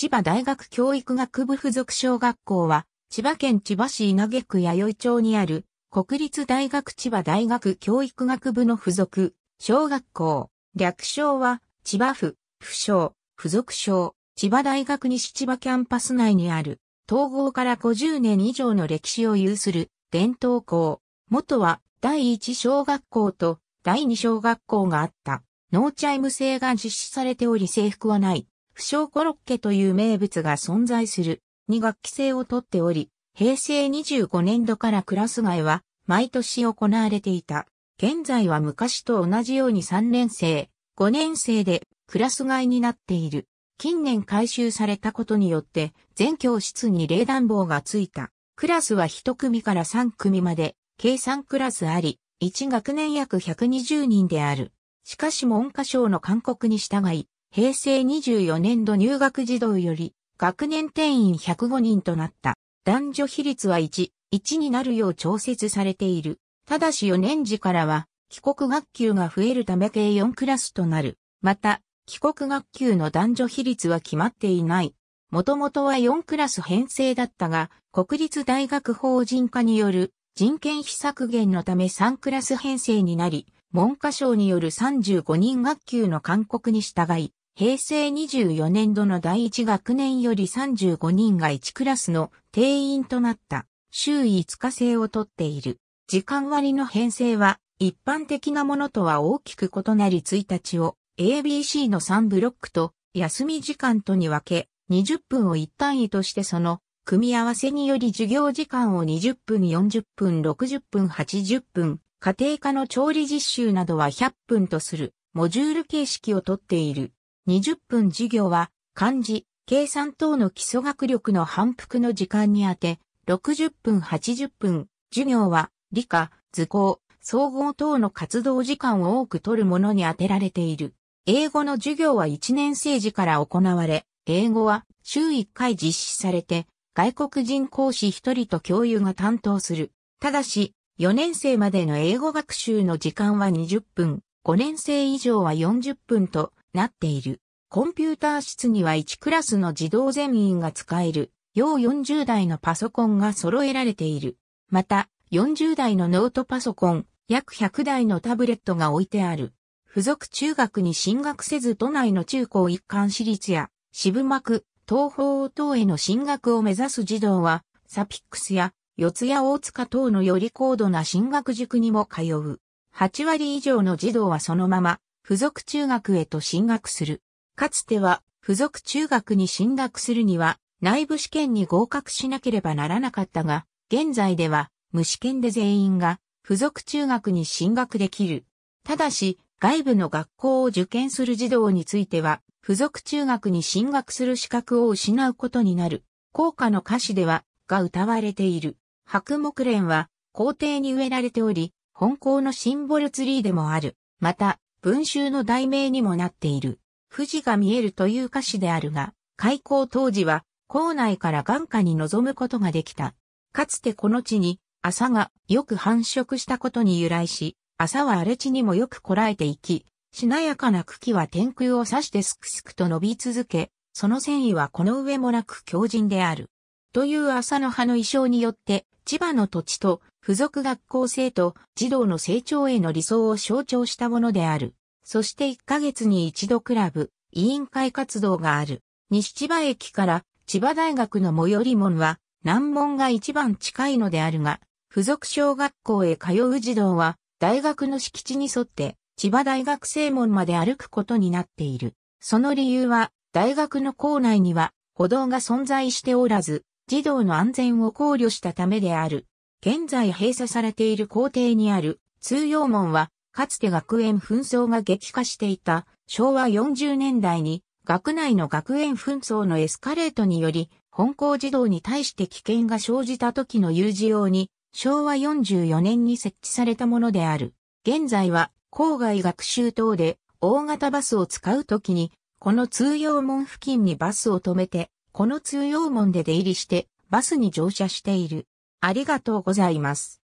千葉大学教育学部附属小学校は、千葉県千葉市稲毛区弥生町にある、国立大学千葉大学教育学部の附属、小学校。略称は、千葉府、府省、附属省、千葉大学西千葉キャンパス内にある、統合から50年以上の歴史を有する、伝統校。元は、第一小学校と、第二小学校があった。ノーチャイム制が実施されており制服はない。不祥コロッケという名物が存在する、2学期制をとっており、平成25年度からクラス外は毎年行われていた。現在は昔と同じように3年生、5年生でクラス外になっている。近年改修されたことによって全教室に冷暖房がついた。クラスは1組から3組まで、計3クラスあり、1学年約120人である。しかし文科省の勧告に従い、平成24年度入学児童より、学年定員105人となった。男女比率は1、1になるよう調節されている。ただし4年時からは、帰国学級が増えるため計4クラスとなる。また、帰国学級の男女比率は決まっていない。もともとは4クラス編成だったが、国立大学法人化による人件費削減のため3クラス編成になり、文科省による35人学級の勧告に従い、平成24年度の第1学年より35人が1クラスの定員となった週5日制をとっている。時間割の編成は一般的なものとは大きく異なり1日を ABC の3ブロックと休み時間とに分け20分を1単位としてその組み合わせにより授業時間を20分40分60分80分家庭科の調理実習などは100分とするモジュール形式をとっている。20分授業は、漢字、計算等の基礎学力の反復の時間にあて、60分80分、授業は、理科、図工、総合等の活動時間を多く取るものに充てられている。英語の授業は1年生時から行われ、英語は週1回実施されて、外国人講師1人と教諭が担当する。ただし、4年生までの英語学習の時間は20分、5年生以上は40分となっている。コンピューター室には1クラスの自動全員が使える、要40台のパソコンが揃えられている。また、40台のノートパソコン、約100台のタブレットが置いてある。付属中学に進学せず都内の中高一貫私立や渋幕、東方等への進学を目指す児童は、サピックスや四谷大塚等のより高度な進学塾にも通う。8割以上の児童はそのまま付属中学へと進学する。かつては、付属中学に進学するには、内部試験に合格しなければならなかったが、現在では、無試験で全員が、付属中学に進学できる。ただし、外部の学校を受験する児童については、付属中学に進学する資格を失うことになる。校歌の歌詞では、が歌われている。白木蓮は、校庭に植えられており、本校のシンボルツリーでもある。また、文集の題名にもなっている、富士が見えるという歌詞であるが、開港当時は、校内から眼下に望むことができた。かつてこの地に、朝がよく繁殖したことに由来し、朝は荒れ地にもよくこらえていき、しなやかな茎は天空を指してすくすくと伸び続け、その繊維はこの上もなく強靭である。という朝の葉の意匠によって、千葉の土地と付属学校生徒、児童の成長への理想を象徴したものである。そして1ヶ月に一度クラブ、委員会活動がある。西千葉駅から千葉大学の最寄り門は難門が一番近いのであるが、付属小学校へ通う児童は大学の敷地に沿って千葉大学正門まで歩くことになっている。その理由は大学の校内には歩道が存在しておらず、児童の安全を考慮したためである。現在閉鎖されている校庭にある通用門は、かつて学園紛争が激化していた昭和40年代に学内の学園紛争のエスカレートにより、本校児童に対して危険が生じた時の有事用に昭和44年に設置されたものである。現在は郊外学習等で大型バスを使う時に、この通用門付近にバスを止めて、この通用門で出入りしてバスに乗車している。ありがとうございます。